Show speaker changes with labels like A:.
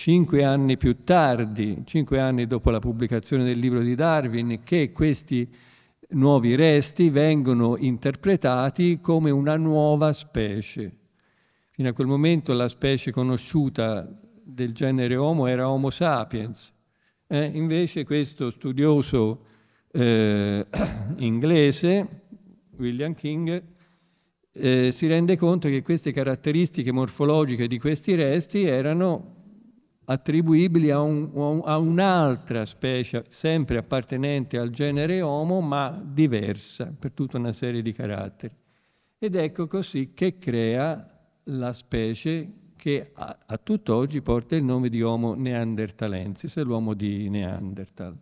A: cinque anni più tardi, cinque anni dopo la pubblicazione del libro di Darwin, che questi nuovi resti vengono interpretati come una nuova specie. Fino a quel momento la specie conosciuta del genere Homo era Homo sapiens. Eh, invece questo studioso eh, inglese, William King, eh, si rende conto che queste caratteristiche morfologiche di questi resti erano attribuibili a, un, a un'altra specie, sempre appartenente al genere Homo, ma diversa per tutta una serie di caratteri. Ed ecco così che crea la specie che a, a tutt'oggi porta il nome di Homo neanderthalensis, l'uomo di Neanderthal.